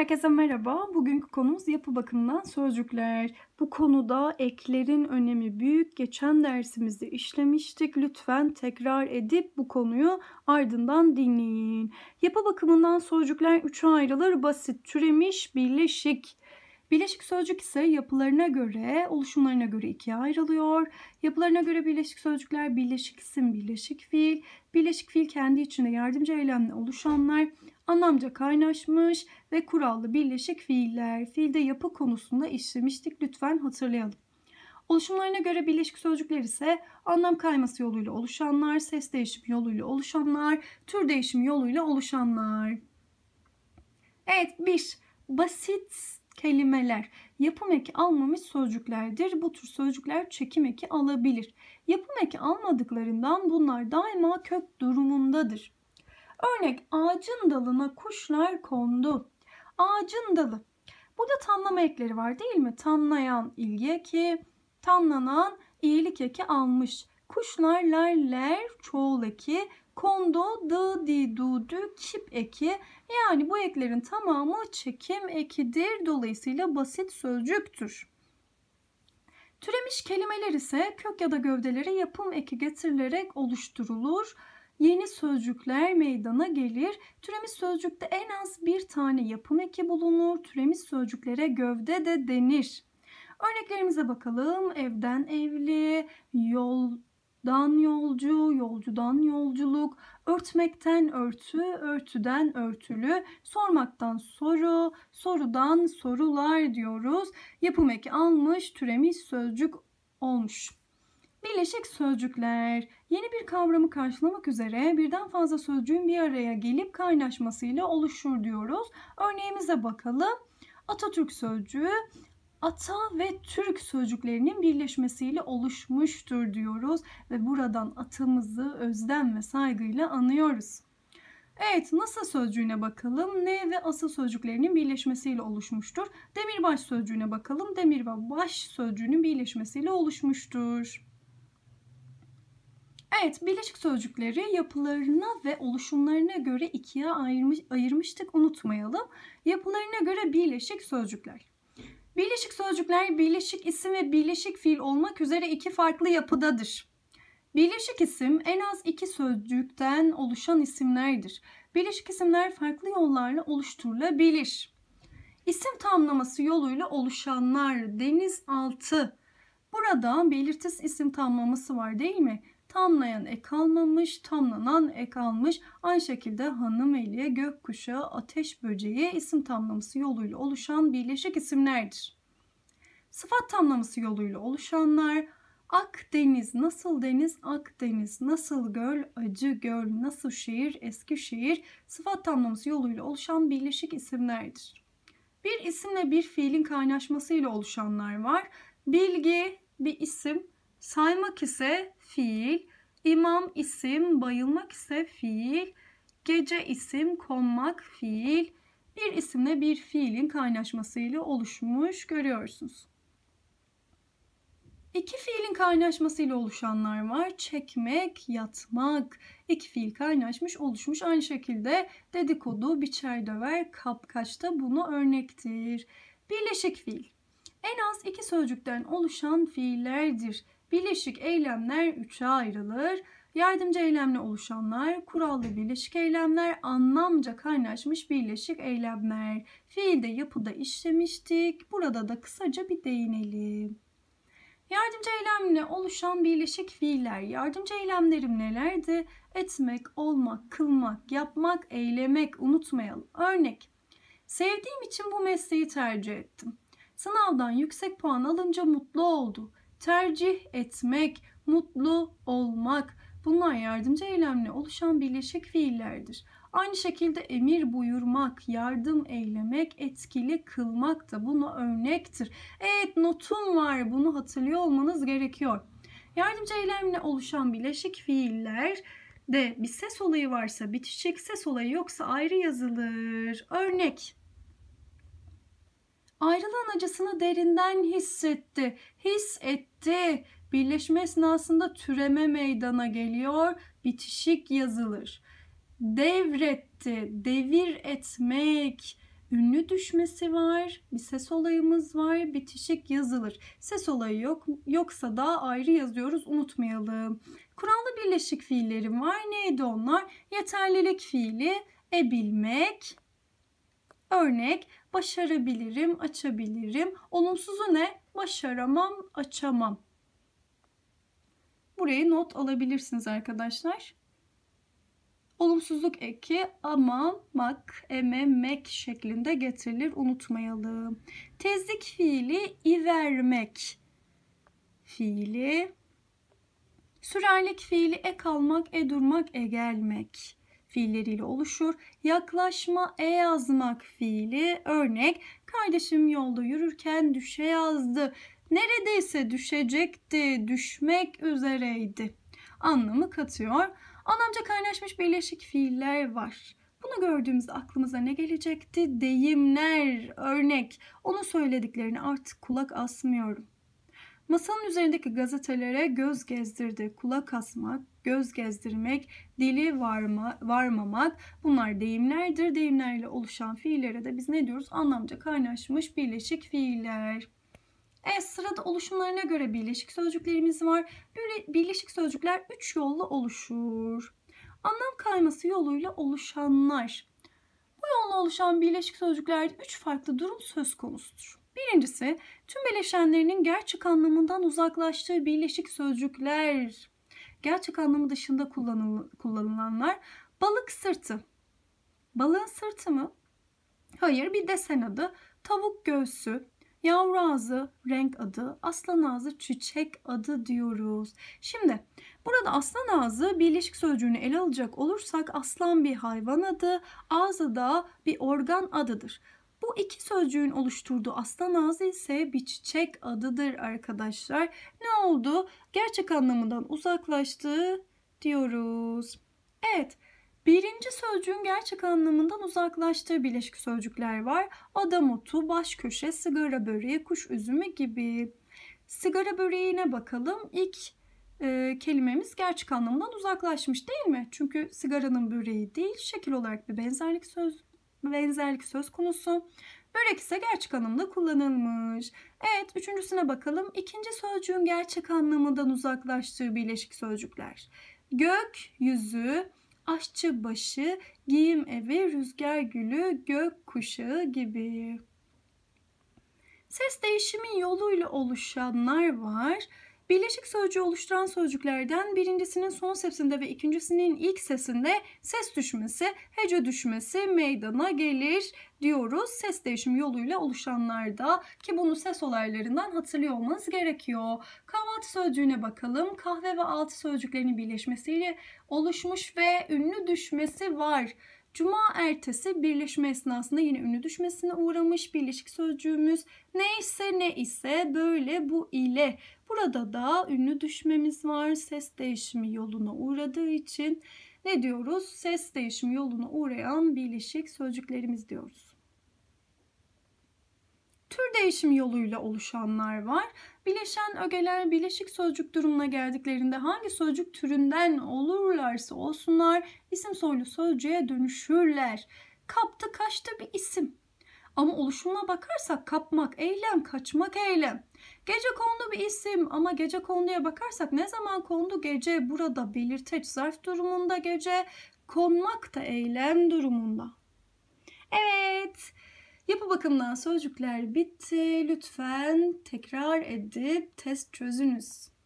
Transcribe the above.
Herkese merhaba. Bugünkü konumuz yapı bakımından sözcükler. Bu konuda eklerin önemi büyük. Geçen dersimizde işlemiştik. Lütfen tekrar edip bu konuyu ardından dinleyin. Yapı bakımından sözcükler üçe ayrılır. Basit, türemiş, birleşik. Birleşik sözcük ise yapılarına göre, oluşumlarına göre ikiye ayrılıyor. Yapılarına göre birleşik sözcükler birleşik isim, birleşik fiil. Birleşik fiil kendi içinde yardımcı eylemle oluşanlar anlamca kaynaşmış ve kurallı birleşik fiiller. Fiilde yapı konusunda işlemiştik. Lütfen hatırlayalım. Oluşumlarına göre birleşik sözcükler ise anlam kayması yoluyla oluşanlar, ses değişimi yoluyla oluşanlar, tür değişimi yoluyla oluşanlar. Evet bir basit kelimeler yapım eki almamış sözcüklerdir. Bu tür sözcükler çekim eki alabilir. Yapım eki almadıklarından bunlar daima kök durumundadır. Örnek ağacın dalına kuşlar kondu. Ağacın dalı. Burada tamlama ekleri var değil mi? Tanlayan ilgi eki, tamlanan iyilik eki almış. Kuşlar lerler ler çoğul eki, kondo dı di du dü kip eki. Yani bu eklerin tamamı çekim ekidir. Dolayısıyla basit sözcüktür. Türemiş kelimeler ise kök ya da gövdelere yapım eki getirilerek oluşturulur yeni sözcükler meydana gelir. Türemiş sözcükte en az bir tane yapım eki bulunur. Türemiş sözcüklere gövde de denir. Örneklerimize bakalım. Evden evli, yoldan yolcu, yolcudan yolculuk, örtmekten örtü, örtüden örtülü, sormaktan soru, sorudan sorular diyoruz. Yapım eki almış, türemiş sözcük olmuş. Birleşik sözcükler Yeni bir kavramı karşılamak üzere birden fazla sözcüğün bir araya gelip kaynaşmasıyla oluşur diyoruz. Örneğimize bakalım. Atatürk sözcüğü ata ve Türk sözcüklerinin birleşmesiyle oluşmuştur diyoruz ve buradan atamızı özlem ve saygıyla anıyoruz. Evet nasıl sözcüğüne bakalım. Ne ve asa sözcüklerinin birleşmesiyle oluşmuştur. Demirbaş sözcüğüne bakalım. Demir ve baş sözcüğünün birleşmesiyle oluşmuştur. Evet, bileşik sözcükleri yapılarına ve oluşumlarına göre ikiye ayırmış, ayırmıştık, unutmayalım. Yapılarına göre bileşik sözcükler. Bileşik sözcükler bileşik isim ve bileşik fiil olmak üzere iki farklı yapıdadır. Bileşik isim en az iki sözcükten oluşan isimlerdir. Bileşik isimler farklı yollarla oluşturulabilir. İsim tamlaması yoluyla oluşanlar denizaltı. Burada belirtis isim tamlaması var değil mi? Tamlayan ek almamış, tamlanan ek almış. Aynı şekilde hanımeliye, gökkuşağı, ateş böceği isim tamlaması yoluyla oluşan birleşik isimlerdir. Sıfat tamlaması yoluyla oluşanlar Akdeniz nasıl deniz, Akdeniz nasıl göl, acı göl, nasıl şehir, eski şehir sıfat tamlaması yoluyla oluşan birleşik isimlerdir. Bir isimle bir fiilin kaynaşmasıyla oluşanlar var. Bilgi bir isim, saymak ise fiil, imam isim, bayılmak ise fiil, gece isim, konmak fiil. Bir isimle bir fiilin kaynaşmasıyla oluşmuş görüyorsunuz. İki fiilin kaynaşmasıyla oluşanlar var. Çekmek, yatmak. İki fiil kaynaşmış, oluşmuş. Aynı şekilde dedikodu, biçer döver, kapkaç da bunu örnektir. Birleşik fiil. En az iki sözcükten oluşan fiillerdir. Bileşik eylemler 3'e ayrılır. Yardımcı eylemle oluşanlar, kurallı birleşik eylemler, anlamca kaynaşmış birleşik eylemler. Fiilde yapıda işlemiştik. Burada da kısaca bir değinelim. Yardımcı eylemle oluşan birleşik fiiller. Yardımcı eylemlerim nelerdi? Etmek, olmak, kılmak, yapmak, eylemek unutmayalım. Örnek. Sevdiğim için bu mesleği tercih ettim. Sınavdan yüksek puan alınca mutlu oldu tercih etmek, mutlu olmak bunlar yardımcı eylemle oluşan birleşik fiillerdir. Aynı şekilde emir buyurmak, yardım eylemek, etkili kılmak da buna örnektir. Evet notum var bunu hatırlıyor olmanız gerekiyor. Yardımcı eylemle oluşan bileşik fiiller de bir ses olayı varsa bitişik ses olayı yoksa ayrı yazılır. Örnek Ayrılığın acısını derinden hissetti. His etti. Birleşme esnasında türeme meydana geliyor. Bitişik yazılır. Devretti. Devir etmek. Ünlü düşmesi var. Bir ses olayımız var. Bitişik yazılır. Ses olayı yok. Yoksa da ayrı yazıyoruz. Unutmayalım. Kurallı birleşik fiillerim var. Neydi onlar? Yeterlilik fiili, ebilmek, Örnek Başarabilirim, açabilirim. Olumsuzu ne? Başaramam, açamam. Buraya not alabilirsiniz arkadaşlar. Olumsuzluk eki amamak, ememek şeklinde getirilir. Unutmayalım. Tezlik fiili ivermek fiili. Sürerlik fiili e kalmak, e durmak, e gelmek fiilleriyle oluşur. Yaklaşma e yazmak fiili örnek kardeşim yolda yürürken düşe yazdı. Neredeyse düşecekti, düşmek üzereydi. Anlamı katıyor. Anlamca kaynaşmış birleşik fiiller var. Bunu gördüğümüz aklımıza ne gelecekti? Deyimler, örnek. Onu söylediklerini artık kulak asmıyorum. Masanın üzerindeki gazetelere göz gezdirdi. Kulak asmak, göz gezdirmek, dili varma, varmamak bunlar deyimlerdir. Deyimlerle oluşan fiillere de biz ne diyoruz? Anlamca kaynaşmış birleşik fiiller. Evet sırada oluşumlarına göre birleşik sözcüklerimiz var. Böyle birleşik sözcükler 3 yolla oluşur. Anlam kayması yoluyla oluşanlar. Bu yolla oluşan birleşik sözcüklerde 3 farklı durum söz konusudur. Birincisi tüm bileşenlerinin gerçek anlamından uzaklaştığı birleşik sözcükler gerçek anlamı dışında kullanıl kullanılanlar balık sırtı. Balığın sırtı mı? Hayır bir desen adı. Tavuk göğsü, yavru ağzı, renk adı, aslan ağzı, çiçek adı diyoruz. Şimdi burada aslan ağzı birleşik sözcüğünü ele alacak olursak aslan bir hayvan adı, ağzı da bir organ adıdır. Bu iki sözcüğün oluşturduğu aslan ağzı ise bir çiçek adıdır arkadaşlar. Ne oldu? Gerçek anlamından uzaklaştı diyoruz. Evet. Birinci sözcüğün gerçek anlamından uzaklaştığı bileşik sözcükler var. Adam otu, baş köşe, sigara böreği, kuş üzümü gibi. Sigara böreğine bakalım. İlk e, kelimemiz gerçek anlamından uzaklaşmış değil mi? Çünkü sigaranın böreği değil, şekil olarak bir benzerlik söz benzerlik söz konusu. Börek ise gerçek anlamda kullanılmış. Evet üçüncüsüne bakalım. İkinci sözcüğün gerçek anlamından uzaklaştığı birleşik sözcükler. Gök yüzü, aşçı başı, giyim evi, rüzgar gülü, gök kuşağı gibi. Ses değişimin yoluyla oluşanlar var. Birleşik sözcüğü oluşturan sözcüklerden birincisinin son sesinde ve ikincisinin ilk sesinde ses düşmesi, hece düşmesi meydana gelir diyoruz. Ses değişimi yoluyla oluşanlarda ki bunu ses olaylarından hatırlıyor olmanız gerekiyor. Kahvaltı sözcüğüne bakalım. Kahve ve altı sözcüklerinin birleşmesiyle oluşmuş ve ünlü düşmesi var. Cuma ertesi birleşme esnasında yine ünlü düşmesine uğramış birleşik sözcüğümüz neyse ne ise böyle bu ile. Burada da ünlü düşmemiz var. Ses değişimi yoluna uğradığı için ne diyoruz? Ses değişimi yoluna uğrayan birleşik sözcüklerimiz diyoruz tür değişim yoluyla oluşanlar var. Bileşen ögeler bileşik sözcük durumuna geldiklerinde hangi sözcük türünden olurlarsa olsunlar isim soylu sözcüğe dönüşürler. Kaptı kaçtı bir isim. Ama oluşumuna bakarsak kapmak eylem, kaçmak eylem. Gece kondu bir isim ama gece konduya bakarsak ne zaman kondu gece burada belirteç zarf durumunda gece konmak da eylem durumunda. Evet. Yapı bakımından sözcükler bitti. Lütfen tekrar edip test çözünüz.